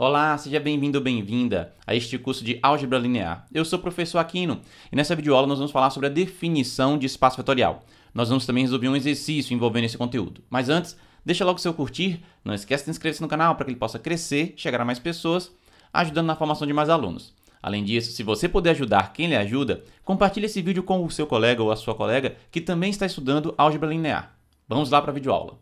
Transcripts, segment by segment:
Olá, seja bem-vindo ou bem-vinda a este curso de Álgebra Linear. Eu sou o professor Aquino e nessa videoaula nós vamos falar sobre a definição de espaço vetorial. Nós vamos também resolver um exercício envolvendo esse conteúdo. Mas antes, deixa logo seu curtir, não esquece de inscrever-se no canal para que ele possa crescer, chegar a mais pessoas, ajudando na formação de mais alunos. Além disso, se você puder ajudar quem lhe ajuda, compartilhe esse vídeo com o seu colega ou a sua colega que também está estudando Álgebra Linear. Vamos lá para a videoaula.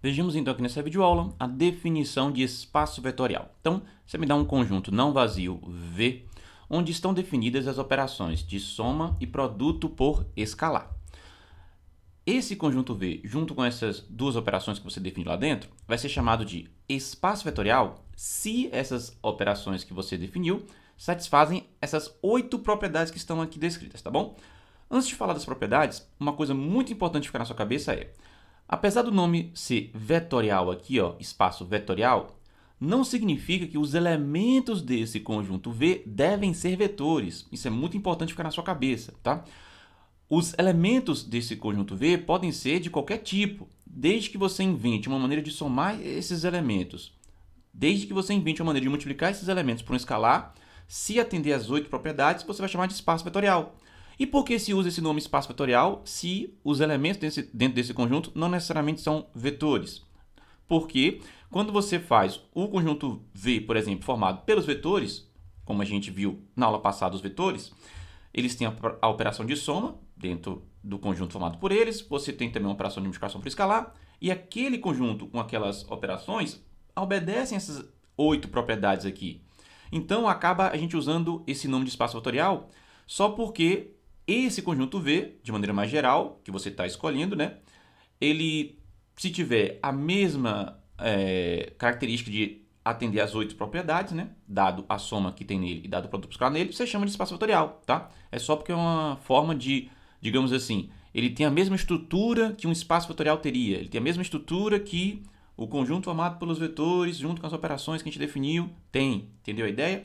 Vejamos então aqui nessa videoaula a definição de espaço vetorial. Então, você me dá um conjunto não vazio V, onde estão definidas as operações de soma e produto por escalar. Esse conjunto V, junto com essas duas operações que você define lá dentro, vai ser chamado de espaço vetorial se essas operações que você definiu satisfazem essas oito propriedades que estão aqui descritas, tá bom? Antes de falar das propriedades, uma coisa muito importante ficar na sua cabeça é Apesar do nome ser vetorial aqui, ó, espaço vetorial, não significa que os elementos desse conjunto V devem ser vetores. Isso é muito importante ficar na sua cabeça, tá? Os elementos desse conjunto V podem ser de qualquer tipo, desde que você invente uma maneira de somar esses elementos. Desde que você invente uma maneira de multiplicar esses elementos por um escalar, se atender às oito propriedades, você vai chamar de espaço vetorial. E por que se usa esse nome espaço vetorial se os elementos desse, dentro desse conjunto não necessariamente são vetores? Porque quando você faz o conjunto V, por exemplo, formado pelos vetores, como a gente viu na aula passada, os vetores, eles têm a operação de soma dentro do conjunto formado por eles, você tem também uma operação de multiplicação por escalar, e aquele conjunto com aquelas operações obedecem essas oito propriedades aqui. Então acaba a gente usando esse nome de espaço vetorial só porque esse conjunto V, de maneira mais geral, que você está escolhendo, né? Ele, se tiver a mesma é, característica de atender às oito propriedades, né? Dado a soma que tem nele e dado o produto escalar nele, você chama de espaço vetorial, tá? É só porque é uma forma de, digamos assim, ele tem a mesma estrutura que um espaço vetorial teria. Ele tem a mesma estrutura que o conjunto formado pelos vetores, junto com as operações que a gente definiu, tem. Entendeu a ideia?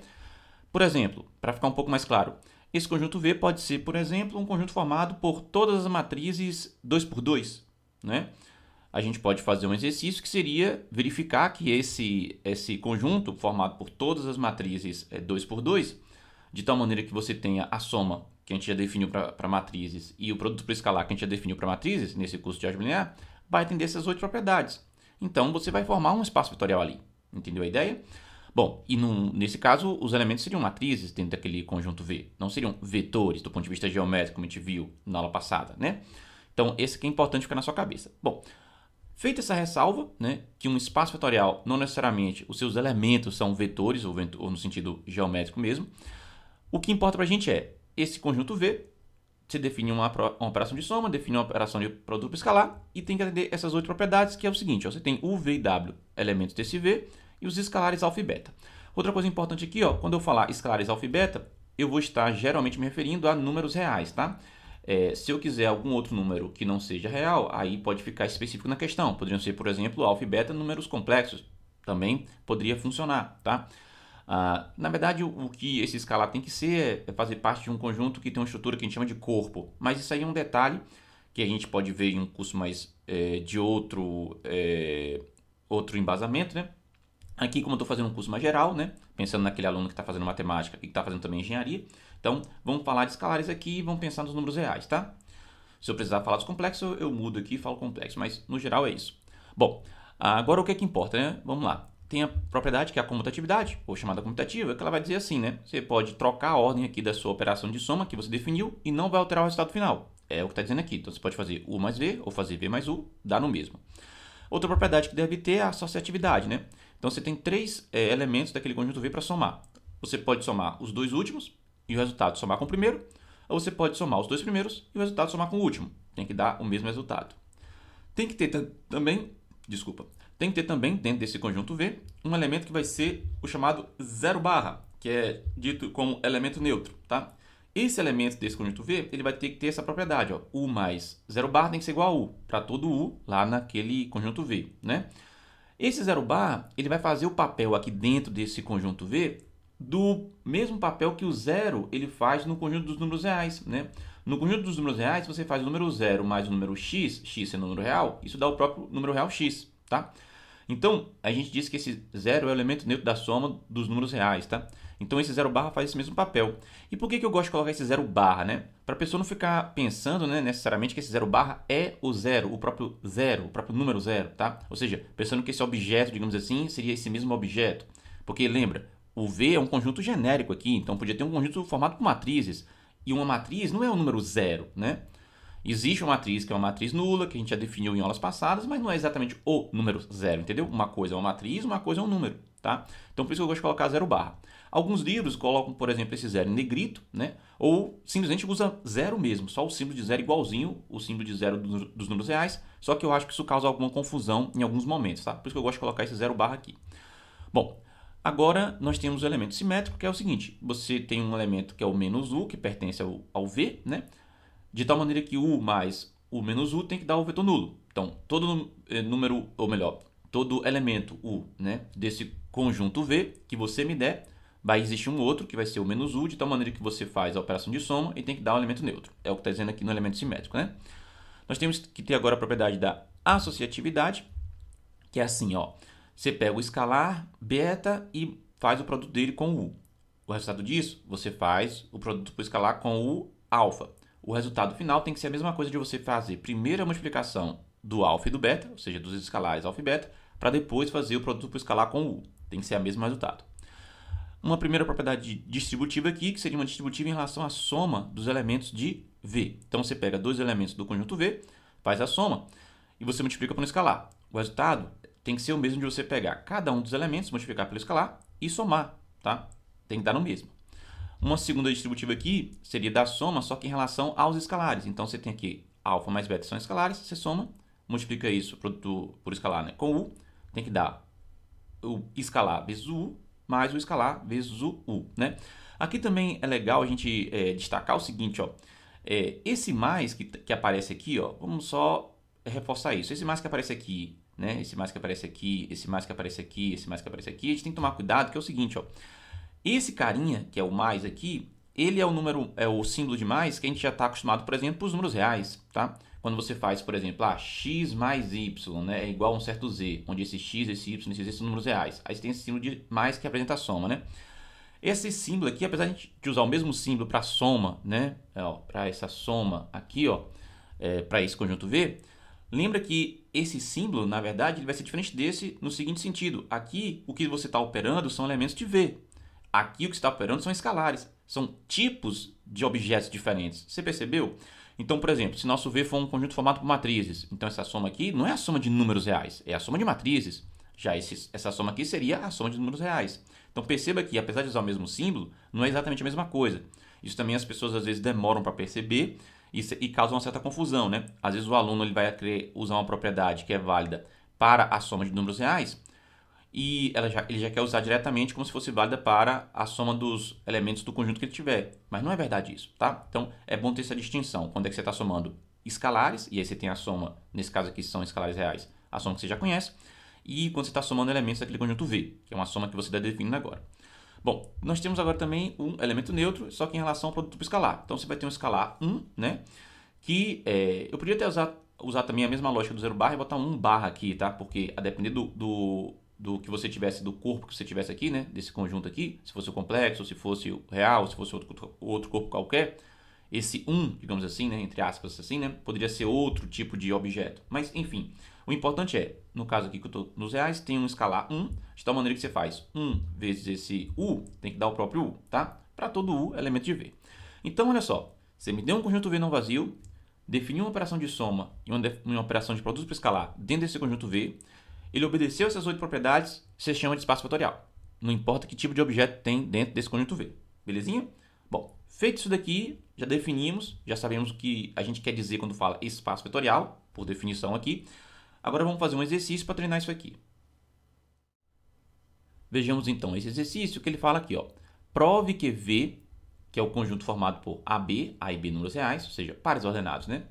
Por exemplo, para ficar um pouco mais claro, esse conjunto V pode ser, por exemplo, um conjunto formado por todas as matrizes 2 por 2. Né? A gente pode fazer um exercício que seria verificar que esse, esse conjunto formado por todas as matrizes 2 é, por 2, de tal maneira que você tenha a soma que a gente já definiu para matrizes e o produto por escalar que a gente já definiu para matrizes, nesse curso de álgebra linear, vai atender essas oito propriedades. Então, você vai formar um espaço vetorial ali. Entendeu a ideia? Bom, e num, nesse caso, os elementos seriam matrizes dentro daquele conjunto V, não seriam vetores do ponto de vista geométrico, como a gente viu na aula passada, né? Então, esse que é importante ficar na sua cabeça. Bom, feita essa ressalva, né, que um espaço vetorial, não necessariamente os seus elementos são vetores, ou, ou no sentido geométrico mesmo, o que importa para a gente é esse conjunto V, você define uma, uma, operação de soma, define uma operação de produto escalar e tem que atender essas oito propriedades, que é o seguinte, ó, você tem U, V e W elementos desse V, e os escalares alfa e beta. Outra coisa importante aqui, ó, quando eu falar escalares alfa e beta, eu vou estar geralmente me referindo a números reais, tá? É, se eu quiser algum outro número que não seja real, aí pode ficar específico na questão. Poderiam ser, por exemplo, alfa e beta números complexos. Também poderia funcionar, tá? Ah, na verdade, o, o, que esse escalar tem que ser é fazer parte de um conjunto que tem uma estrutura que a gente chama de corpo. Mas isso aí é um detalhe que a gente pode ver em um curso mais é, de outro, é, outro embasamento, né? Aqui, como eu estou fazendo um curso mais geral, né? pensando naquele aluno que está fazendo matemática e que está fazendo também engenharia, então vamos falar de escalares aqui e vamos pensar nos números reais, tá? Se eu precisar falar dos complexos, eu mudo aqui e falo complexo, mas no geral é isso. Bom, agora o que é que importa, né? Vamos lá. Tem a propriedade que é a comutatividade, ou chamada comutativa, que ela vai dizer assim, né? Você pode trocar a ordem aqui da sua operação de soma que você definiu e não vai alterar o resultado final. É o que está dizendo aqui. Então você pode fazer U mais V ou fazer V mais U, dá no mesmo. Outra propriedade que deve ter é a associatividade, né? Então você tem três é, elementos daquele conjunto V para somar. Você pode somar os dois últimos e o resultado somar com o primeiro, ou você pode somar os dois primeiros e o resultado somar com o último. Tem que dar o mesmo resultado. Tem que ter também, desculpa, tem que ter também dentro desse conjunto V um elemento que vai ser o chamado zero barra, que é dito como elemento neutro, tá? Esse elemento desse conjunto V, ele vai ter que ter essa propriedade, ó, U mais zero barra tem que ser igual a U, para todo U lá naquele conjunto V, né? Esse zero bar ele vai fazer o papel aqui dentro desse conjunto V do mesmo papel que o zero ele faz no conjunto dos números reais, né? No conjunto dos números reais, você faz o número zero mais o número x, x é o número real, isso dá o próprio número real x, tá? Então, a gente diz que esse zero é o elemento neutro da soma dos números reais, tá? Então esse zero barra faz esse mesmo papel. E por que, que eu gosto de colocar esse zero barra, né? Para a pessoa não ficar pensando né, necessariamente que esse zero barra é o zero, o próprio zero, o próprio número zero, tá? Ou seja, pensando que esse objeto, digamos assim, seria esse mesmo objeto. Porque lembra, o V é um conjunto genérico aqui, então podia ter um conjunto formado por matrizes. E uma matriz não é o um número zero, né? Existe uma matriz que é uma matriz nula, que a gente já definiu em aulas passadas, mas não é exatamente o número zero, entendeu? Uma coisa é uma matriz, uma coisa é um número, tá? Então por isso que eu gosto de colocar zero barra. Alguns livros colocam, por exemplo, esse zero em negrito, né? Ou simplesmente usa zero mesmo, só o símbolo de zero igualzinho o símbolo de zero dos, dos números reais. Só que eu acho que isso causa alguma confusão em alguns momentos, tá? Por isso que eu gosto de colocar esse zero barra aqui. Bom, Agora, nós temos o elemento simétrico, que é o seguinte. Você tem um elemento que é o menos U, que pertence ao, ao V, né? De tal maneira que U mais o menos U tem que dar o vetor nulo. Então, todo eh, número, ou melhor, todo elemento U né, desse conjunto V que você me der Vai existir um outro, que vai ser o menos U, de tal maneira que você faz a operação de soma e tem que dar um elemento neutro. É o que está dizendo aqui no elemento simétrico, né? Nós temos que ter agora a propriedade da associatividade, que é assim, ó. Você pega o escalar, beta e faz o produto dele com U. O resultado disso, você faz o produto por escalar com o alfa. O resultado final tem que ser a mesma coisa de você fazer primeiro a multiplicação do alfa e do beta, ou seja, dos escalares alfa e beta, para depois fazer o produto por escalar com U. Tem que ser o mesmo resultado uma primeira propriedade distributiva aqui, que seria uma distributiva em relação à soma dos elementos de V. Então você pega dois elementos do conjunto V, faz a soma e você multiplica por um escalar. O resultado tem que ser o mesmo de você pegar cada um dos elementos, multiplicar pelo escalar e somar, tá? Tem que dar no mesmo. Uma segunda distributiva aqui seria da soma, só que em relação aos escalares. Então você tem aqui alfa mais beta são escalares, você soma, multiplica isso por escalar né, com U, tem que dar o escalar vezes U mais o escalar vezes o U, né? Aqui também é legal a gente é, destacar o seguinte, ó. É, esse mais que, que aparece aqui, ó, vamos só reforçar isso. Esse mais que aparece aqui, né? Esse mais que aparece aqui, esse mais que aparece aqui, esse mais que aparece aqui. A gente tem que tomar cuidado que é o seguinte, ó. Esse carinha, que é o mais aqui, ele é o número, é o símbolo de mais que a gente já está acostumado, por exemplo, para os números reais, tá? quando você faz, por exemplo, ah, x mais y né, é igual a um certo z, onde esse x, esse y, esses z são números reais. Aí você tem esse símbolo de mais que representa a soma, né? Esse símbolo aqui, apesar de usar o mesmo símbolo para soma, né? É, para essa soma aqui, ó, é, para esse conjunto V, lembra que esse símbolo, na verdade, ele vai ser diferente desse no seguinte sentido. Aqui, o que você está operando são elementos de V. Aqui, o que está operando são escalares. São tipos de objetos diferentes. Você percebeu? Então, por exemplo, se nosso V for um conjunto formado por matrizes, então essa soma aqui não é a soma de números reais, é a soma de matrizes. Já esse, essa soma aqui seria a soma de números reais. Então perceba que, apesar de usar o mesmo símbolo, não é exatamente a mesma coisa. Isso também as pessoas às vezes demoram para perceber e, e causa uma certa confusão, né? Às vezes o aluno ele vai querer usar uma propriedade que é válida para a soma de números reais, e já, ele já quer usar diretamente como se fosse válida para a soma dos elementos do conjunto que ele tiver. Mas não é verdade isso, tá? Então é bom ter essa distinção. Quando é que você está somando escalares, e aí você tem a soma, nesse caso aqui são escalares reais, a soma que você já conhece, e quando você está somando elementos daquele conjunto V, que é uma soma que você está definindo agora. Bom, nós temos agora também um elemento neutro, só que em relação ao produto escalar. Então você vai ter um escalar 1, né? Que é, eu podia até usar, usar também a mesma lógica do zero barra e botar um barra aqui, tá? Porque a depender do, do do que você tivesse, do corpo que você tivesse aqui, né? Desse conjunto aqui, se fosse o complexo, se fosse o real, se fosse outro, outro corpo qualquer, esse um, digamos assim, né? Entre aspas, assim, né? Poderia ser outro tipo de objeto. Mas, enfim, o importante é, no caso aqui que eu estou nos reais, tem um escalar 1, de tal maneira que você faz 1 vezes esse U, tem que dar o próprio U, tá? Para todo U, elemento de V. Então, olha só, você me deu um conjunto V não vazio, definiu uma operação de soma e uma, uma operação de produto para escalar dentro desse conjunto V, ele obedeceu essas oito propriedades, você chama de espaço fatorial. Não importa que tipo de objeto tem dentro desse conjunto V. Belezinha? Bom, feito isso daqui, já definimos, já sabemos o que a gente quer dizer quando fala espaço vetorial, por definição aqui. Agora vamos fazer um exercício para treinar isso aqui. Vejamos então esse exercício que ele fala aqui. Ó. Prove que V, que é o conjunto formado por AB, A e B números reais, ou seja, pares ordenados, né?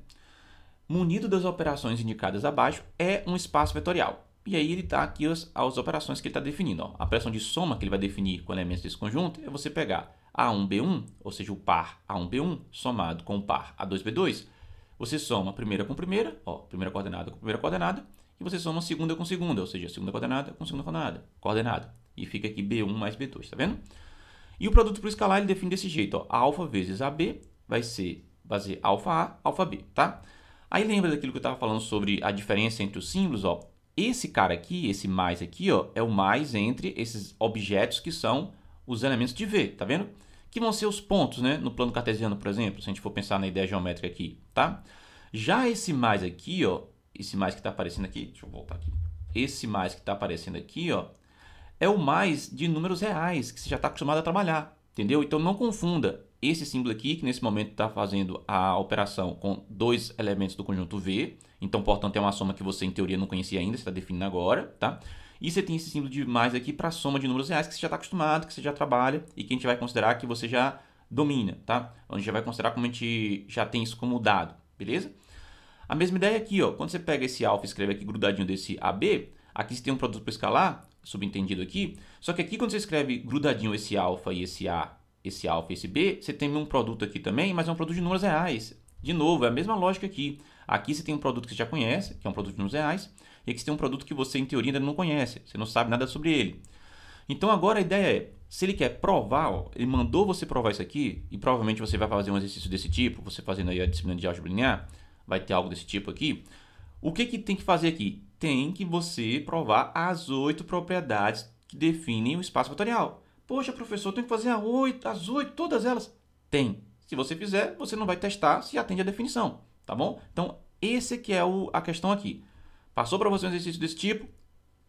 munido das operações indicadas abaixo, é um espaço vetorial. E aí ele está aqui as, as operações que ele está definindo. Ó. A operação de soma que ele vai definir com elementos desse conjunto é você pegar A1B1, ou seja, o par A1B1 somado com o par A2B2. Você soma a primeira com a primeira, ó, primeira coordenada com primeira coordenada, e você soma a segunda com a segunda, ou seja, a segunda coordenada com a segunda coordenada. coordenada. E fica aqui B1 mais B2, tá vendo? E o produto por escalar ele define desse jeito, ó, a alfa vezes AB vai ser, vai ser alfa A, alfa B, tá? Aí lembra daquilo que eu estava falando sobre a diferença entre os símbolos, ó, esse cara aqui, esse mais aqui, ó, é o mais entre esses objetos que são os elementos de V, tá vendo? Que vão ser os pontos, né? No plano cartesiano, por exemplo, se a gente for pensar na ideia geométrica aqui, tá? Já esse mais aqui, ó, esse mais que está aparecendo aqui, deixa eu voltar aqui. Esse mais que está aparecendo aqui, ó, é o mais de números reais que você já está acostumado a trabalhar, entendeu? Então não confunda esse símbolo aqui, que nesse momento está fazendo a operação com dois elementos do conjunto V, então, portanto, é uma soma que você, em teoria, não conhecia ainda, você está definindo agora, tá? E você tem esse símbolo de mais aqui para a soma de números reais que você já está acostumado, que você já trabalha e que a gente vai considerar que você já domina, tá? Então, a gente já vai considerar como a gente já tem isso como dado, beleza? A mesma ideia aqui, ó. Quando você pega esse alfa e escreve aqui grudadinho desse AB, aqui você tem um produto para escalar, subentendido aqui. Só que aqui quando você escreve grudadinho esse alfa e esse A, esse alfa e esse B, você tem um produto aqui também, mas é um produto de números reais. De novo, é a mesma lógica aqui. Aqui você tem um produto que você já conhece, que é um produto de uns reais, e aqui você tem um produto que você, em teoria, ainda não conhece, você não sabe nada sobre ele. Então agora a ideia é, se ele quer provar, ó, ele mandou você provar isso aqui, e provavelmente você vai fazer um exercício desse tipo, você fazendo aí a disciplina de álgebra linear, vai ter algo desse tipo aqui. O que, que tem que fazer aqui? Tem que você provar as oito propriedades que definem o espaço fatorial. Poxa, professor, tem que fazer a 8, as oito, todas elas? Tem. Se você fizer, você não vai testar se atende à definição tá bom? Então, esse que é o, a questão aqui. Passou para você um exercício desse tipo,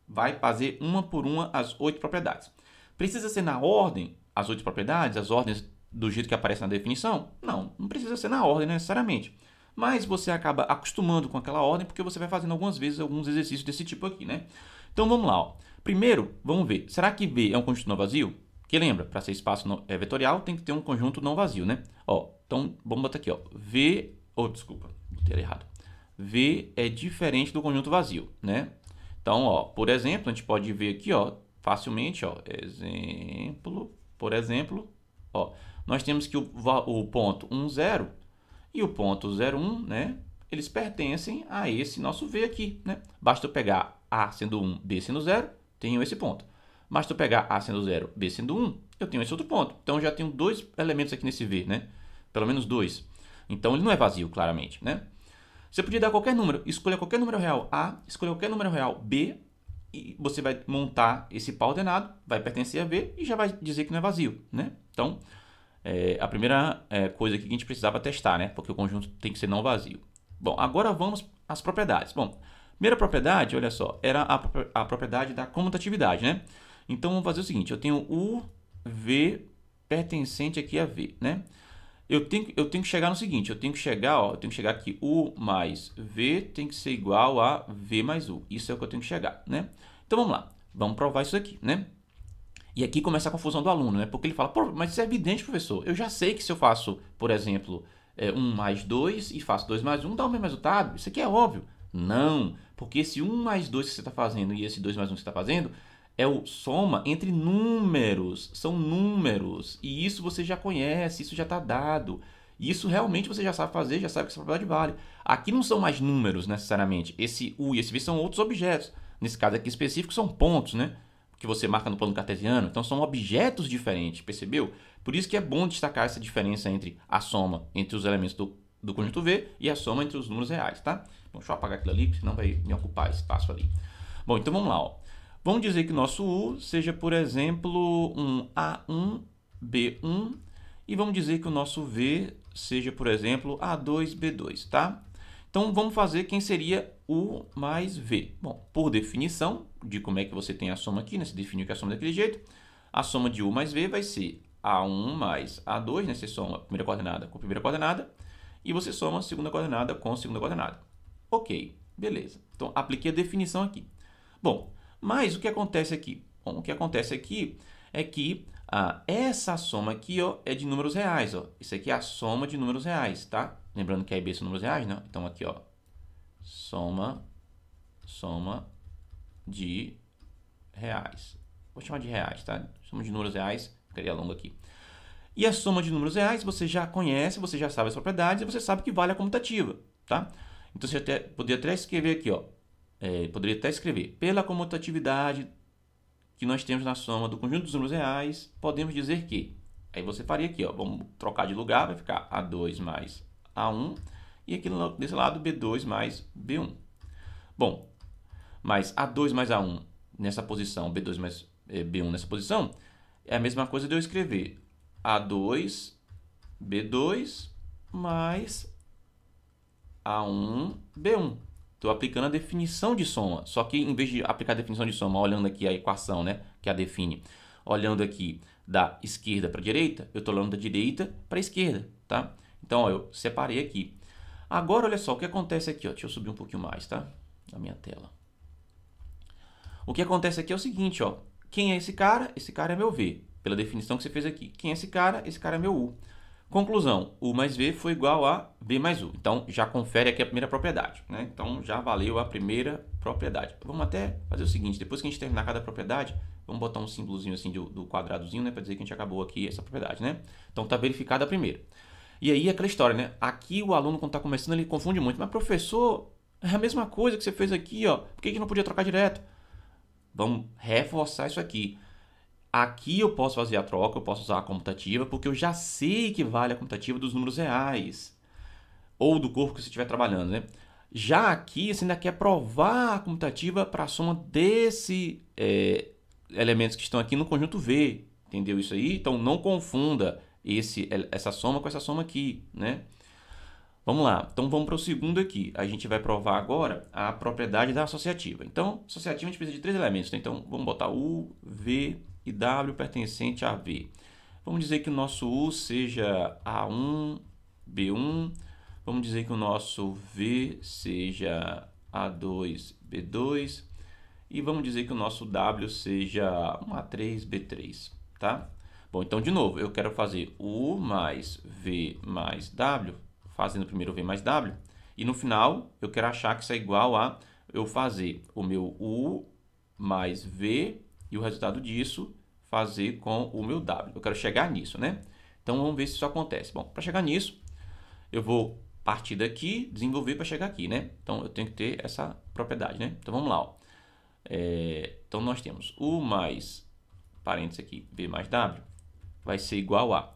vai fazer uma por uma as oito propriedades. Precisa ser na ordem as oito propriedades, as ordens do jeito que aparece na definição? Não, não precisa ser na ordem necessariamente. Mas você acaba acostumando com aquela ordem porque você vai fazendo algumas vezes alguns exercícios desse tipo aqui, né? Então vamos lá. Ó. Primeiro, vamos ver. Será que V é um conjunto não vazio? Que lembra, para ser espaço é, vetorial tem que ter um conjunto não vazio, né? Ó, então vamos botar aqui, ó. V ou, oh, desculpa, botei errado. V é diferente do conjunto vazio, né? Então, ó, por exemplo, a gente pode ver aqui, ó, facilmente, ó, exemplo, por exemplo, ó, nós temos que o, o ponto 1, 0 e o ponto 0, 1, né? Eles pertencem a esse nosso V aqui, né? Basta eu pegar A sendo 1, B sendo 0, tenho esse ponto. Basta eu pegar A sendo 0, B sendo 1, eu tenho esse outro ponto. Então, eu já tenho dois elementos aqui nesse V, né? Pelo menos dois. Então ele não é vazio, claramente, né? Você podia dar qualquer número, escolha qualquer número real A, escolha qualquer número real B, e você vai montar esse pau ordenado, vai pertencer a B e já vai dizer que não é vazio, né? Então, é, a primeira é, coisa que a gente precisava testar, né? Porque o conjunto tem que ser não vazio. Bom, agora vamos às propriedades. Bom, primeira propriedade, olha só, era a, a propriedade da comutatividade, né? Então, vamos fazer o seguinte, eu tenho U, V pertencente aqui a V, né? eu tenho, eu tenho que chegar no seguinte, eu tenho que chegar, ó, eu tenho que chegar aqui, U mais V tem que ser igual a V mais U. Isso é o que eu tenho que chegar, né? Então vamos lá, vamos provar isso aqui, né? E aqui começa a confusão do aluno, né? Porque ele fala, mas isso é evidente, professor. Eu já sei que se eu faço, por exemplo, 1 é, mais 2 e faço 2 mais 1, dá o mesmo resultado. Isso aqui é óbvio. Não, porque esse 1 mais 2 que você está fazendo e esse 2 mais 1 que você está fazendo é o soma entre números, são números. E isso você já conhece, isso já está dado. Isso realmente você já sabe fazer, já sabe que essa é propriedade vale. Aqui não são mais números necessariamente. Esse U e esse V são outros objetos. Nesse caso aqui específico são pontos, né? Que você marca no plano cartesiano. Então são objetos diferentes, percebeu? Por isso que é bom destacar essa diferença entre a soma entre os elementos do, do conjunto V e a soma entre os números reais, tá? Bom, deixa eu apagar aquilo ali, senão vai me ocupar espaço ali. Bom, então vamos lá, ó. Vamos dizer que nosso U seja, por exemplo, um A1, B1, e vamos dizer que o nosso V seja, por exemplo, A2, B2, tá? Então, vamos fazer quem seria U mais V. Bom, por definição, de como é que você tem a soma aqui, né? Você definiu que é a soma daquele jeito. A soma de U mais V vai ser A1 mais A2, né? Você soma a primeira coordenada com a primeira coordenada. E você soma a segunda coordenada com a segunda coordenada. Ok, beleza. Então, apliquei a definição aqui. Bom, mas o que acontece aqui? Bom, o que acontece aqui é que ah, essa soma aqui ó, é de números reais. Ó. Isso aqui é a soma de números reais, tá? Lembrando que a e B são números reais, né? Então aqui, ó, soma, soma de reais. Vou chamar de reais, tá? Soma de números reais, ficaria longo aqui. E a soma de números reais você já conhece, você já sabe as propriedades e você sabe que vale a comutativa, tá? Então você até, poderia até escrever aqui, ó, é, poderia até escrever, pela comutatividade que nós temos na soma do conjunto dos números reais, podemos dizer que. Aí você faria aqui, ó, vamos trocar de lugar, vai ficar A2 mais A1, e aqui desse lado B2 mais B1. Bom, mas A2 mais A1 nessa posição, B2 mais é, B1 nessa posição, é a mesma coisa de eu escrever A2, B2 mais A1, B1. Estou aplicando a definição de soma. Só que em vez de aplicar a definição de soma, olhando aqui a equação né, que a define, olhando aqui da esquerda para a direita, eu estou olhando da direita para a esquerda. Tá? Então, ó, eu separei aqui. Agora, olha só o que acontece aqui. Ó. Deixa eu subir um pouquinho mais tá? na minha tela. O que acontece aqui é o seguinte, ó. Quem é esse cara? Esse cara é meu V, pela definição que você fez aqui. Quem é esse cara? Esse cara é meu U. Conclusão, U mais V foi igual a V mais U. Então, já confere aqui a primeira propriedade. Né? Então, já valeu a primeira propriedade. Vamos até fazer o seguinte, depois que a gente terminar cada propriedade, vamos botar um símbolozinho assim do, do quadradozinho, né? Para dizer que a gente acabou aqui essa propriedade, né? Então, está verificada a primeira. E aí, aquela história, né? Aqui o aluno, quando está começando, ele confunde muito. Mas, professor, é a mesma coisa que você fez aqui, ó. Por que, que não podia trocar direto? Vamos reforçar isso aqui. Aqui eu posso fazer a troca, eu posso usar a comutativa, porque eu já sei que vale a comutativa dos números reais ou do corpo que você estiver trabalhando, né? Já aqui, você ainda quer provar a comutativa para a soma desse é, elementos que estão aqui no conjunto V, entendeu isso aí? Então não confunda esse, é, essa soma com essa soma aqui, né? Vamos lá, então vamos para o segundo aqui. A gente vai provar agora a propriedade da associativa. Então, associativa a gente precisa de três elementos. Né? Então, vamos botar U, V, e W pertencente a V. Vamos dizer que o nosso U seja A1, B1. Vamos dizer que o nosso V seja A2, B2. E vamos dizer que o nosso W seja um A3, B3, tá? Bom, então de novo, eu quero fazer U mais V mais W, fazendo primeiro V mais W. E no final, eu quero achar que isso é igual a eu fazer o meu U mais V e o resultado disso fazer com o meu W. Eu quero chegar nisso, né? Então vamos ver se isso acontece. Bom, para chegar nisso, eu vou partir daqui, desenvolver para chegar aqui, né? Então eu tenho que ter essa propriedade, né? Então vamos lá, ó. É, então nós temos U mais, parênteses aqui, V mais W, vai ser igual a...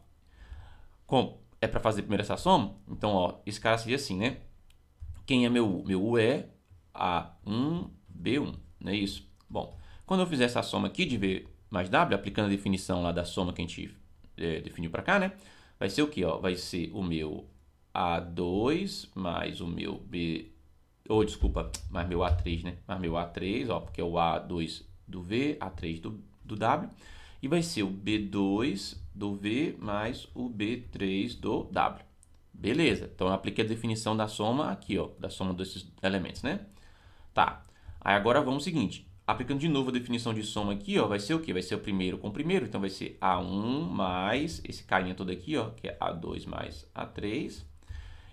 Como é para fazer primeiro essa soma, então ó, esse cara seria assim, né? Quem é meu U? Meu U é A1, B1, não é isso? Bom, quando eu fizer essa soma aqui de V mais W, aplicando a definição lá da soma que a gente é, definiu para cá, né? Vai ser o que? Vai ser o meu A2 mais o meu B... Ou, oh, desculpa, mais meu A3, né? Mais meu A3, ó, porque é o A2 do V, A3 do, do W. E vai ser o B2 do V mais o B3 do W. Beleza, então eu apliquei a definição da soma aqui, ó, da soma desses elementos, né? Tá, aí agora vamos ao seguinte, Aplicando de novo a definição de soma aqui, ó, vai ser o quê? Vai ser o primeiro com o primeiro, então vai ser A1 mais esse carinha todo aqui, ó, que é A2 mais A3.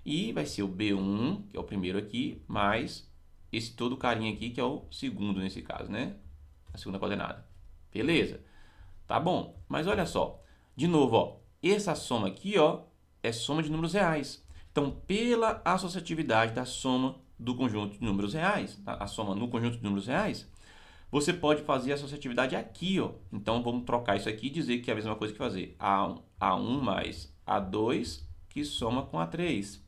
E vai ser o B1, que é o primeiro aqui, mais esse todo carinha aqui, que é o segundo nesse caso, né? A segunda coordenada. Beleza. Tá bom. Mas olha só. De novo, ó, essa soma aqui ó, é soma de números reais. Então, pela associatividade da soma do conjunto de números reais, tá? a soma no conjunto de números reais, você pode fazer a associatividade aqui, ó. Então vamos trocar isso aqui e dizer que é a mesma coisa que fazer A1, A1 mais A2 que soma com A3.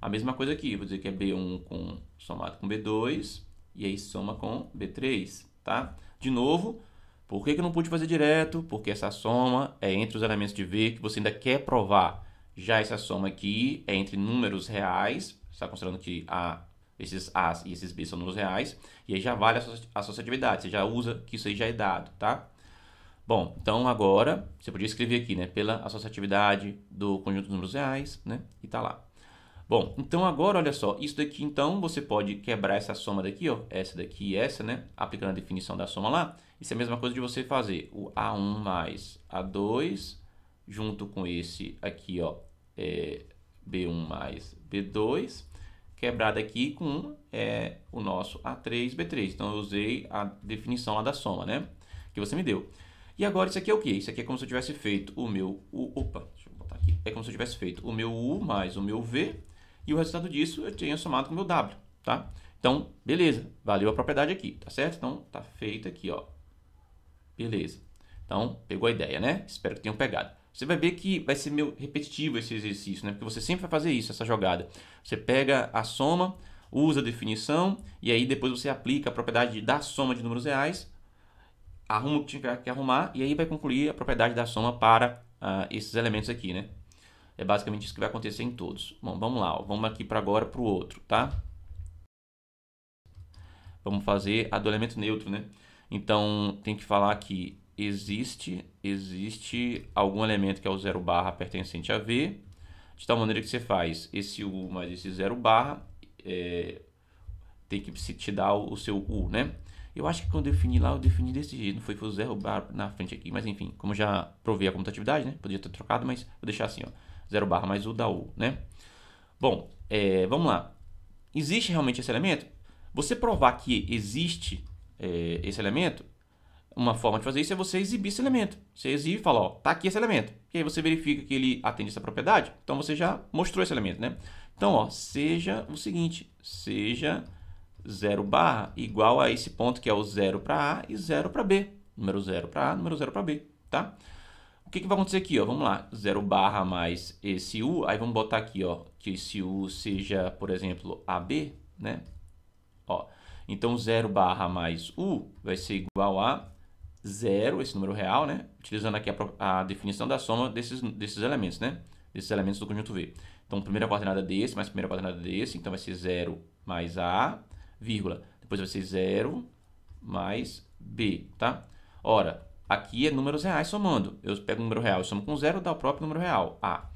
A mesma coisa aqui, vou dizer que é B1 com, somado com B2 e aí soma com B3, tá? De novo, por que, que eu não pude fazer direto? Porque essa soma é entre os elementos de V que você ainda quer provar. Já essa soma aqui é entre números reais, você está considerando que a esses As e esses B são números reais, e aí já vale a associatividade, você já usa que isso aí já é dado, tá? Bom, então agora você podia escrever aqui, né, pela associatividade do conjunto de números reais, né, e tá lá. Bom, então agora olha só, isso daqui então você pode quebrar essa soma daqui, ó, essa daqui e essa, né, aplicando a definição da soma lá. Isso é a mesma coisa de você fazer o A1 mais A2 junto com esse aqui, ó, é B1 mais B2 quebrada aqui com é, o nosso A3B3. Então eu usei a definição lá da soma, né? Que você me deu. E agora isso aqui é o que? Isso aqui é como se eu tivesse feito o meu U, opa, deixa eu botar aqui. É como se eu tivesse feito o meu U mais o meu V e o resultado disso eu tinha somado com o meu W, tá? Então, beleza, valeu a propriedade aqui, tá certo? Então, tá feito aqui, ó. Beleza. Então, pegou a ideia, né? Espero que tenham pegado. Você vai ver que vai ser meio repetitivo esse exercício, né? Porque você sempre vai fazer isso, essa jogada. Você pega a soma, usa a definição e aí depois você aplica a propriedade da soma de números reais, arruma o que tiver que arrumar e aí vai concluir a propriedade da soma para uh, esses elementos aqui, né? É basicamente isso que vai acontecer em todos. Bom, vamos lá, ó. vamos aqui para agora para o outro, tá? Vamos fazer a do elemento neutro, né? Então, tem que falar que existe existe algum elemento que é o zero barra pertencente a V, de tal maneira que você faz esse U mais esse zero barra, é, tem que se te dar o, seu U, né? Eu acho que quando eu defini lá, eu defini desse jeito, não foi o zero barra na frente aqui, mas enfim, como já provei a comutatividade, né? Podia ter trocado, mas vou deixar assim, ó, zero barra mais U dá U, né? Bom, é, vamos lá. Existe realmente esse elemento? Você provar que existe é, esse elemento uma forma de fazer isso é você exibir esse elemento. Você exibe e fala, ó, tá aqui esse elemento. E aí você verifica que ele atende essa propriedade. Então você já mostrou esse elemento, né? Então, ó, seja o seguinte, seja 0 barra igual a esse ponto que é o 0 para A e 0 para B. Número 0 para A, número 0 para B, tá? O que, que vai acontecer aqui, ó? Vamos lá, 0 barra mais esse U, aí vamos botar aqui, ó, que esse U seja, por exemplo, AB, né? Ó, então 0 barra mais U vai ser igual a zero, esse número real, né? utilizando aqui a, a, definição da soma desses, desses elementos, né? desses elementos do conjunto V. Então, primeira coordenada desse mais primeira coordenada desse, então vai ser 0 mais A, vírgula. Depois vai ser 0 mais B, tá? Ora, aqui é números reais somando. Eu pego o número real e somo com zero, dá o próprio número real, A.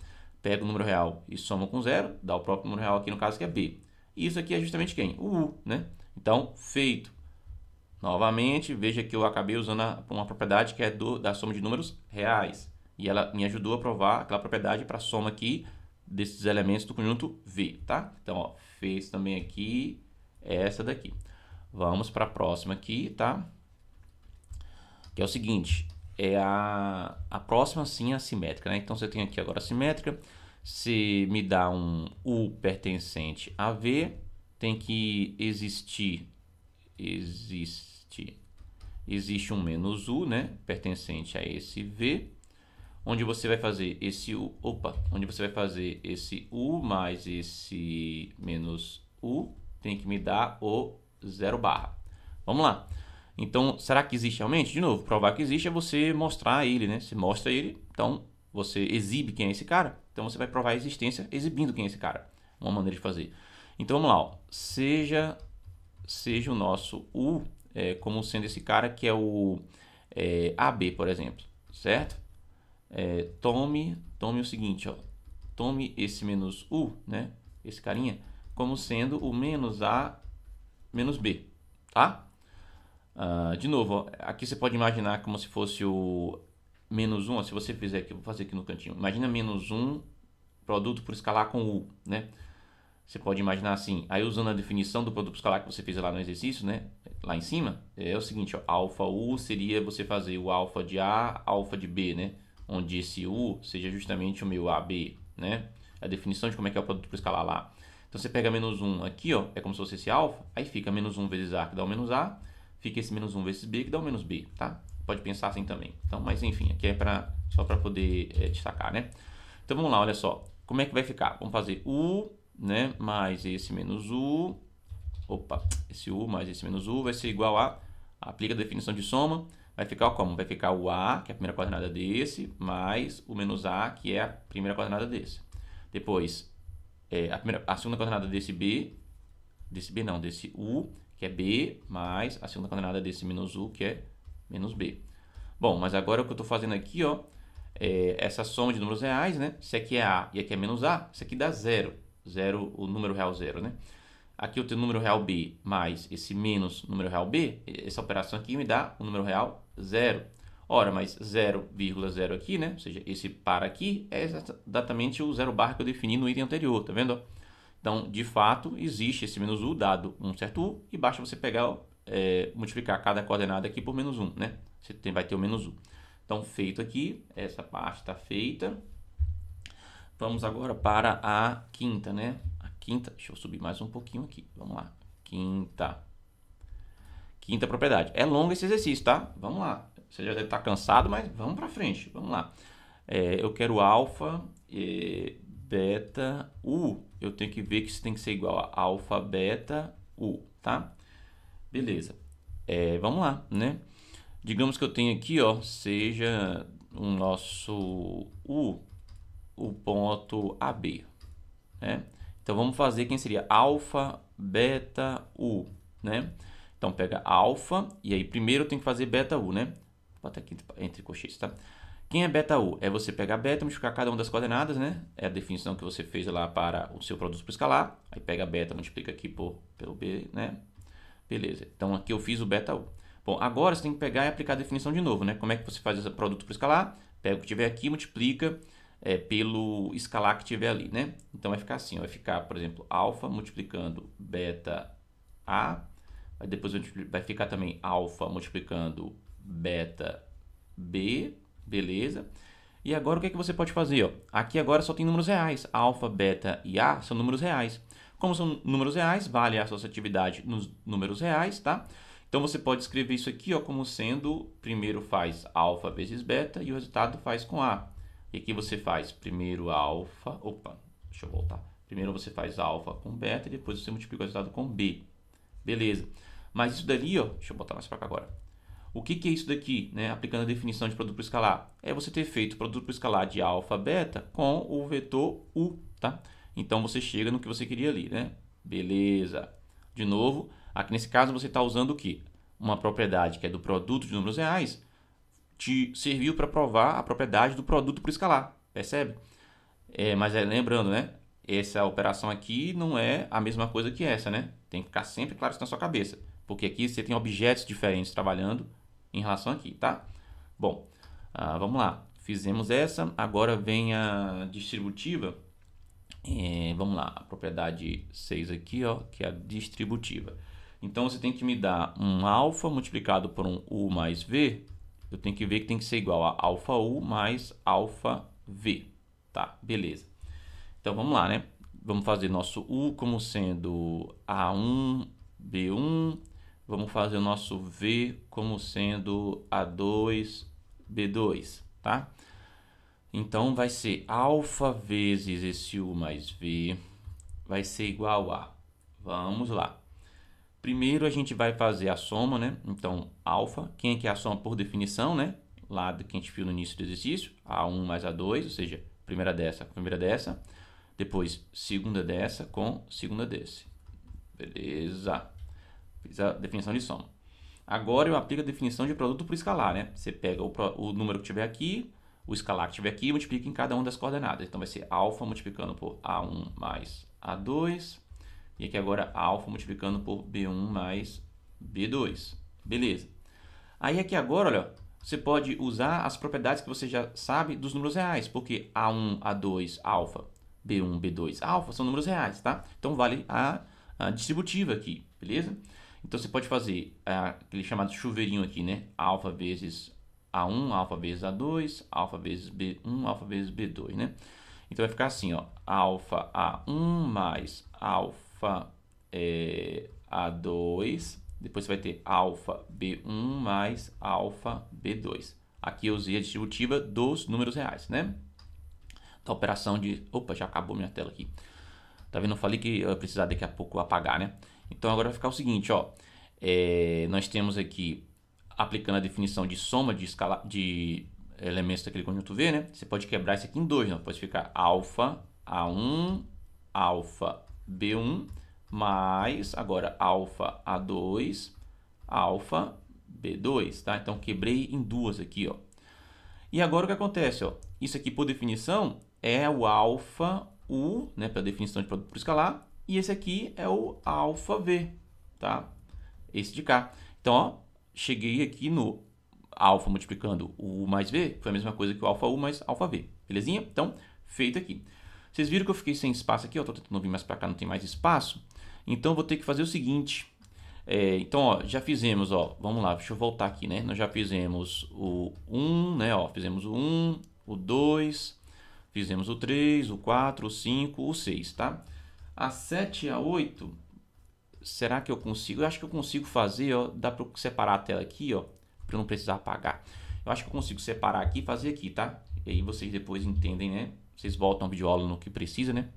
Pego o número real e somo com zero, dá o próprio número real aqui no caso que é B. E isso aqui é justamente quem? O U, né? Então, feito. Novamente, veja que eu acabei usando uma propriedade que é do, da soma de números reais. E ela me ajudou a provar aquela propriedade para a soma aqui desses elementos do conjunto V, tá? Então, ó, fez também aqui essa daqui. Vamos para a próxima aqui, tá? Que é o seguinte, é a, a próxima sim é simétrica né? Então, você tem aqui agora simétrica Se me dá um U pertencente a V, tem que existir... Existe existe existe um menos u, né, pertencente a esse v, onde você vai fazer esse u, opa, onde você vai fazer esse u mais esse menos u tem que me dar o zero barra. Vamos lá. Então, será que existe realmente? De novo, provar que existe é você mostrar ele, né? Você mostra ele, então você exibe quem é esse cara. Então você vai provar a existência exibindo quem é esse cara. Uma maneira de fazer. Então vamos lá, ó. seja seja o nosso u é, como sendo esse cara que é o é, AB, por exemplo, certo? É, tome, tome o seguinte, ó, tome esse menos U, né? Esse carinha, como sendo o menos A menos B, tá? Ah, de novo, ó, aqui você pode imaginar como se fosse o menos 1, ó, se você fizer aqui, vou fazer aqui no cantinho, imagina menos 1 produto por escalar com U, né? Você pode imaginar assim, aí usando a definição do produto escalar que você fez lá no exercício, né? lá em cima é o seguinte, ó, alfa U seria você fazer o alfa de A, alfa de B, né? Onde esse U seja justamente o meu AB, né? A definição de como é que é o produto por escalar lá. Então você pega menos 1 aqui, ó, é como se fosse esse alfa, aí fica menos 1 vezes A que dá o menos A, fica esse menos 1 vezes B que dá o menos B, tá? Pode pensar assim também. Então, mas enfim, aqui é pra, só para poder é, destacar, né? Então vamos lá, olha só. Como é que vai ficar? Vamos fazer U, né, mais esse menos U, opa, esse U mais esse menos U vai ser igual a, aplica a definição de soma, vai ficar como? Vai ficar o A, que é a primeira coordenada desse, mais o menos A, que é a primeira coordenada desse. Depois, é, a, primeira, a segunda coordenada desse B, desse B não, desse U, que é B, mais a segunda coordenada desse menos U, que é menos B. Bom, mas agora o que eu estou fazendo aqui, ó, é essa soma de números reais, né? Se aqui é A e aqui é menos A, isso aqui dá zero. Zero, o número real zero, né? Aqui eu tenho o número real B mais esse menos número real B. Essa operação aqui me dá o número real zero. Ora, mas 0,0 aqui, né? Ou seja, esse para aqui é exatamente o zero bar que eu defini no item anterior, tá vendo? Então, de fato, existe esse menos U dado um certo U e basta você pegar, é, multiplicar cada coordenada aqui por menos 1, né? Você tem, vai ter o menos U. Então, feito aqui, essa parte está feita. Vamos agora para a quinta, né? Quinta, deixa eu subir mais um pouquinho aqui. Vamos lá. Quinta. Quinta propriedade. É longo esse exercício, tá? Vamos lá. Você já deve estar tá cansado, mas vamos para frente. Vamos lá. É, eu quero alfa, e beta, u. Eu tenho que ver que isso tem que ser igual a alfa, beta, u, tá? Beleza. É, vamos lá, né? Digamos que eu tenho aqui, ó, seja o nosso u, o ponto AB, né? Então vamos fazer quem seria alfa, beta, u, né? Então pega alfa e aí primeiro eu tenho que fazer beta u, né? Vou aqui entre coxinhas, tá? Quem é beta u? É você pegar beta, multiplicar cada uma das coordenadas, né? É a definição que você fez lá para o seu produto por escalar. Aí pega beta, multiplica aqui por, pelo b, né? Beleza. Então aqui eu fiz o beta u. Bom, agora você tem que pegar e aplicar a definição de novo, né? Como é que você faz esse produto por escalar? Pega o que tiver aqui, multiplica é, pelo escalar que tiver ali, né? Então vai ficar assim, vai ficar, por exemplo, alfa multiplicando beta A, aí depois vai ficar também alfa multiplicando beta B, beleza? E agora o que, é que você pode fazer? Ó? Aqui agora só tem números reais, alfa, beta e A são números reais. Como são números reais, vale a associatividade nos números reais, tá? Então você pode escrever isso aqui ó, como sendo, primeiro faz alfa vezes beta e o resultado faz com A. E aqui você faz primeiro alfa, opa, deixa eu voltar. Primeiro você faz alfa com beta e depois você multiplica o resultado com B. Beleza. Mas isso dali, ó, deixa eu botar mais para cá agora. O que, que, é isso daqui, né? aplicando a definição de produto por escalar? É você ter feito produto por escalar de alfa, beta com o vetor U, tá? Então, você chega no que você queria ali, né? Beleza. De novo, aqui nesse caso você está usando o quê? Uma propriedade que é do produto de números reais te serviu para provar a propriedade do produto por escalar, percebe? É, mas é, lembrando, né? Essa operação aqui não é a mesma coisa que essa, né? Tem que ficar sempre claro isso na sua cabeça, porque aqui você tem objetos diferentes trabalhando em relação aqui, tá? Bom, ah, vamos lá. Fizemos essa, agora vem a distributiva. É, vamos lá, a propriedade 6 aqui, ó, que é a distributiva. Então, você tem que me dar um alfa multiplicado por um U mais V eu tenho que ver que tem que ser igual a alfa U mais alfa V. Tá, beleza. Então vamos lá, né? Vamos fazer nosso U como sendo A1, B1. Vamos fazer o nosso V como sendo A2, B2, tá? Então vai ser alfa vezes esse U mais V vai ser igual a. Vamos lá. Primeiro a gente vai fazer a soma, né? Então, alfa, quem é que é a soma por definição, né? Lado que a gente viu no início do exercício, A1 mais A2, ou seja, primeira dessa com primeira dessa. Depois, segunda dessa com segunda desse. Beleza. Fiz a definição de soma. Agora eu aplico a definição de produto por escalar, né? Você pega o, o número que tiver aqui, o escalar que tiver aqui e multiplica em cada uma das coordenadas. Então vai ser alfa multiplicando por A1 mais A2 e aqui agora alfa multiplicando por B1 mais B2. Beleza. Aí aqui agora, olha, você pode usar as propriedades que você já sabe dos números reais, porque A1, A2, alfa, B1, B2, alfa são números reais, tá? Então vale a, a distributiva aqui, beleza? Então você pode fazer uh, aquele chamado chuveirinho aqui, né? Alfa vezes A1, alfa vezes A2, alfa vezes B1, alfa vezes B2, né? Então vai ficar assim, ó, alfa A1 mais alfa alfa é, A2, depois você vai ter alfa B1 mais alfa B2. Aqui eu usei a distributiva dos números reais, né? Da operação de... Opa, já acabou minha tela aqui. Tá vendo? Eu falei que eu ia precisar daqui a pouco apagar, né? Então agora vai ficar o seguinte, ó. É, nós temos aqui, aplicando a definição de soma de, escala, de é, elementos daquele conjunto V, né? Você pode quebrar isso aqui em dois, não? Pode ficar alfa A1, alfa B1 mais, agora, alfa A2, alfa B2, tá? Então, quebrei em duas aqui, ó. E agora o que acontece, ó? Isso aqui, por definição, é o alfa U, né? para definição de produto por escalar. E esse aqui é o alfa V, tá? Esse de cá. Então, ó, cheguei aqui no alfa multiplicando o U mais V, foi a mesma coisa que o alfa U mais alfa V, belezinha? Então, feito aqui. Vocês viram que eu fiquei sem espaço aqui, Eu estou tentando vir mais para cá, não tem mais espaço. Então vou ter que fazer o seguinte. É, então, ó, já fizemos, ó, vamos lá, deixa eu voltar aqui, né? Nós já fizemos o 1, né, ó, fizemos o 1, o 2, fizemos o 3, o 4, o 5, o 6, tá? A 7 e a 8, será que eu consigo? Eu acho que eu consigo fazer, ó, dá para separar a tela aqui, ó, para não precisar apagar. Eu acho que eu consigo separar aqui e fazer aqui, tá? E aí vocês depois entendem, né? Vocês voltam a videoaula no que precisa, né?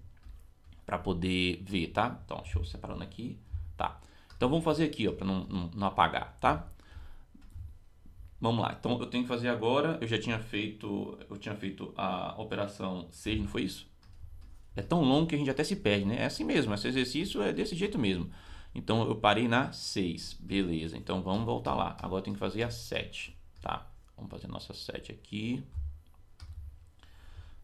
Para poder ver, tá? Então, deixa eu separando aqui. Tá. Então, vamos fazer aqui, ó, para não, não, não apagar, tá? Vamos lá. Então, eu tenho que fazer agora. Eu já tinha feito, eu tinha feito a operação 6, não foi isso? É tão longo que a gente até se perde, né? É assim mesmo, esse exercício é desse jeito mesmo. Então eu parei na 6, beleza. Então vamos voltar lá. Agora tem que fazer a 7, tá? Vamos fazer a nossa 7 aqui.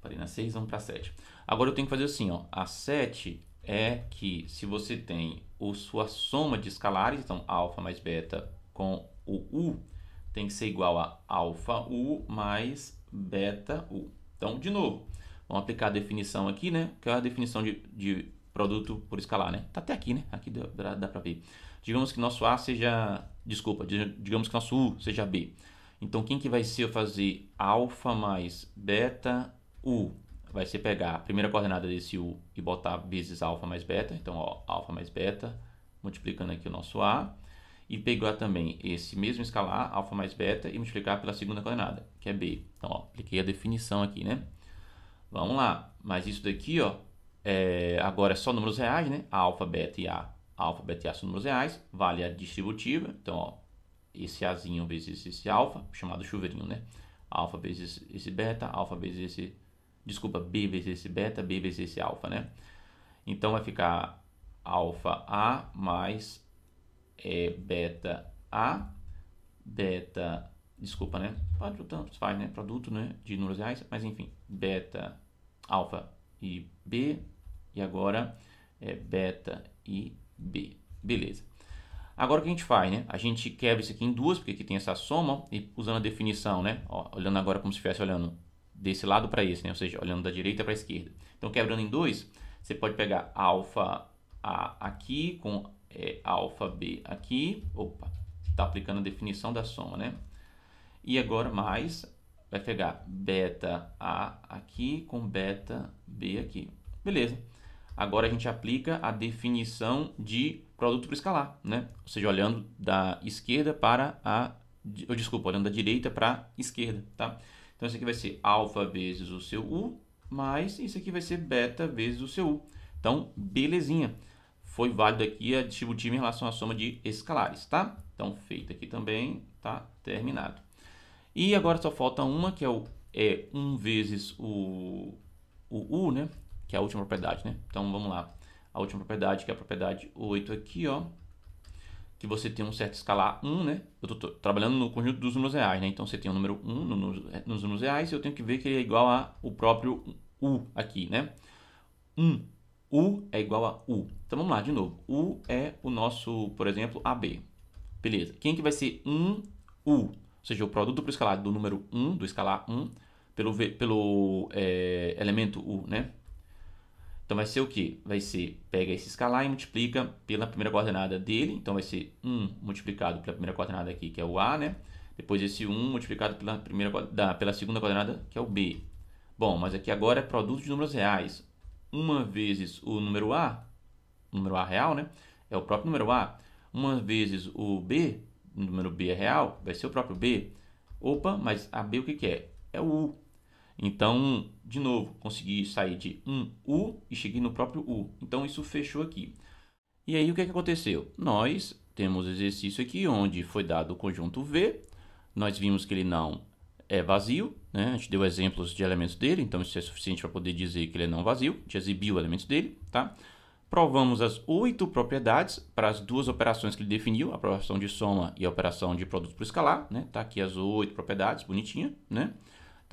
Parei na 6, vamos para 7. Agora eu tenho que fazer assim, ó. A 7 é que se você tem o sua soma de escalares, então alfa mais beta com o U, tem que ser igual a alfa U mais beta U. Então, de novo, vamos aplicar a definição aqui, né? Que é a definição de, de produto por escalar, né? Tá até aqui, né? Aqui dá, dá para ver. Digamos que nosso A seja... Desculpa, digamos que nosso U seja B. Então, quem que vai ser eu fazer alfa mais beta U vai ser pegar a primeira coordenada desse U e botar vezes alfa mais beta, então ó, alfa mais beta, multiplicando aqui o nosso A, e pegar também esse mesmo escalar, alfa mais beta, e multiplicar pela segunda coordenada, que é B. Então, ó, apliquei a definição aqui, né? Vamos lá, mas isso daqui, ó, é, agora é só números reais, né? alfa, beta e A, alfa, beta e A são números reais, vale a distributiva, então, ó, esse Azinho vezes esse alfa, chamado chuveirinho, né? Alfa vezes esse beta, alfa vezes esse desculpa, B vezes esse beta, B vezes esse alfa, né? Então vai ficar alfa A mais é, beta A, beta, desculpa, né? Tanto faz, né? Produto né? de números reais, mas enfim, beta, alfa e B, e agora é beta e B. Beleza. Agora o que a gente faz, né? A gente quebra isso aqui em duas, porque aqui tem essa soma, e usando a definição, né? Ó, olhando agora como se estivesse olhando desse lado para esse, né? ou seja, olhando da direita para a esquerda. Então, quebrando em dois, você pode pegar alfa A aqui com é, alfa B aqui. Opa, está aplicando a definição da soma, né? E agora mais, vai pegar beta A aqui com beta B aqui. Beleza. Agora a gente aplica a definição de produto por escalar, né? Ou seja, olhando da esquerda para a... Desculpa, olhando da direita para a esquerda, tá? Então isso aqui vai ser alfa vezes o seu U, mais isso aqui vai ser beta vezes o seu U. Então, belezinha. Foi válido aqui a distributiva em relação à soma de escalares, tá? Então, feito aqui também, tá? Terminado. E agora só falta uma, que é o é 1 vezes o, o U, né? Que é a última propriedade, né? Então, vamos lá. A última propriedade, que é a propriedade 8 aqui, ó que você tem um certo escalar 1, né? Eu estou trabalhando no conjunto dos números reais, né? Então você tem o número 1 no, é, nos números reais e eu tenho que ver que ele é igual a o próprio U aqui, né? 1, U é igual a U. Então vamos lá de novo. U é o nosso, por exemplo, AB. Beleza. Quem é que vai ser 1, U? Ou seja, o produto para o escalar do número 1, do escalar 1, pelo, pelo é, elemento U, né? Então vai ser o que? Vai ser, pega esse escalar e multiplica pela primeira coordenada dele. Então vai ser 1 multiplicado pela primeira coordenada aqui, que é o A, né? Depois esse 1 multiplicado pela, primeira, da, pela segunda coordenada, que é o B. Bom, mas aqui agora é produto de números reais. 1 vezes o número A, número A real, né? É o próprio número A. 1 vezes o B, número B é real, vai ser o próprio B. Opa, mas a B o que, que é? É o U. Então, de novo, consegui sair de um U e cheguei no próprio U. Então, isso fechou aqui. E aí, o que, é que aconteceu? Nós temos exercício aqui onde foi dado o conjunto V. Nós vimos que ele não é vazio. Né? A gente deu exemplos de elementos dele, então isso é suficiente para poder dizer que ele é não vazio. A gente exibiu elementos dele. Tá? Provamos as oito propriedades para as duas operações que ele definiu, a operação de soma e a operação de produto por escalar. Está né? Tá aqui as oito propriedades, bonitinha. Né?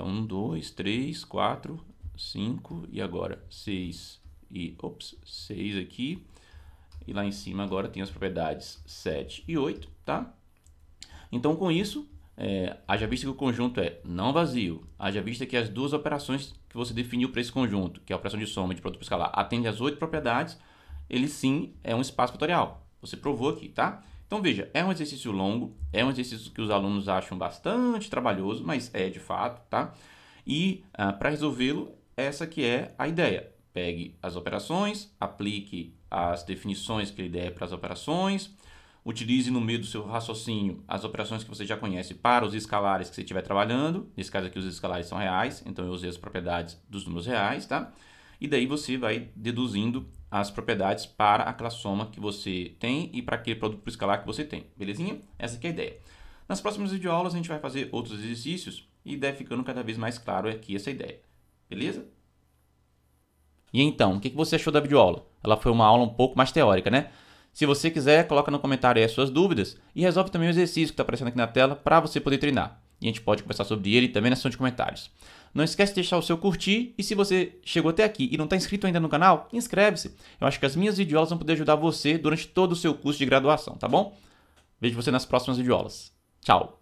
Então, 1, 2, 3, 4, 5 e agora 6 e ops, 6 aqui. E lá em cima agora tem as propriedades 7 e 8, tá? Então, com isso, é, haja vista que o conjunto é não vazio, haja vista que as duas operações que você definiu para esse conjunto, que é a operação de soma de produto escalar, atende às oito propriedades, ele sim é um espaço fatorial. Você provou aqui, tá? Então veja, é um exercício longo, é um exercício que os alunos acham bastante trabalhoso, mas é de fato, tá? E ah, para resolvê-lo, essa que é a ideia. Pegue as operações, aplique as definições que ele der para as operações, utilize no meio do seu raciocínio as operações que você já conhece para os escalares que você estiver trabalhando. Nesse caso aqui, os escalares são reais, então eu usei as propriedades dos números reais, tá? E daí você vai deduzindo as propriedades para aquela soma que você tem e para aquele produto por escalar que você tem, belezinha? Essa é a ideia. Nas próximas videoaulas a gente vai fazer outros exercícios e deve ficando cada vez mais claro aqui essa ideia, beleza? E então, o que você achou da videoaula? Ela foi uma aula um pouco mais teórica, né? Se você quiser, coloca no comentário aí as suas dúvidas e resolve também o exercício que está aparecendo aqui na tela para você poder treinar e a gente pode conversar sobre ele também na seção de comentários. Não esquece de deixar o seu curtir e se você chegou até aqui e não está inscrito ainda no canal, inscreve-se. Eu acho que as minhas videoaulas vão poder ajudar você durante todo o seu curso de graduação, tá bom? Vejo você nas próximas videoaulas. Tchau!